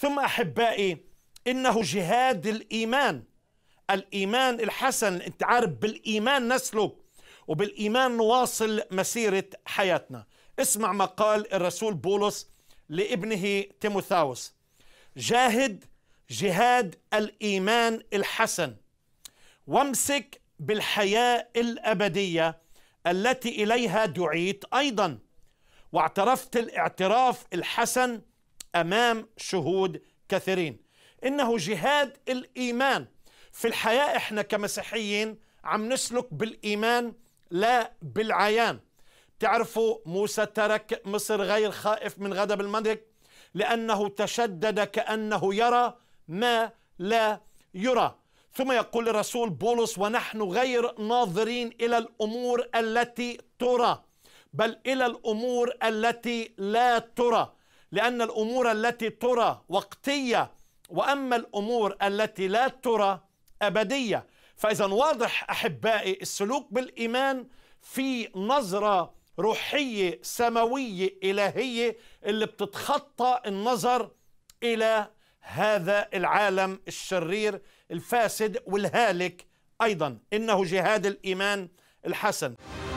ثم احبائي انه جهاد الايمان الايمان الحسن انت عارف بالايمان نسلك وبالايمان نواصل مسيره حياتنا اسمع ما قال الرسول بولس لابنه تيموثاوس جاهد جهاد الايمان الحسن وامسك بالحياه الابديه التي اليها دعيت ايضا واعترفت الاعتراف الحسن امام شهود كثيرين انه جهاد الايمان في الحياه احنا كمسيحيين عم نسلك بالايمان لا بالعيان تعرفوا موسى ترك مصر غير خائف من غضب الملك لانه تشدد كانه يرى ما لا يرى ثم يقول الرسول بولس ونحن غير ناظرين الى الامور التي ترى بل الى الامور التي لا ترى لأن الأمور التي ترى وقتية وأما الأمور التي لا ترى أبدية فإذا واضح أحبائي السلوك بالإيمان في نظرة روحية سماوية إلهية اللي بتتخطى النظر إلى هذا العالم الشرير الفاسد والهالك أيضا إنه جهاد الإيمان الحسن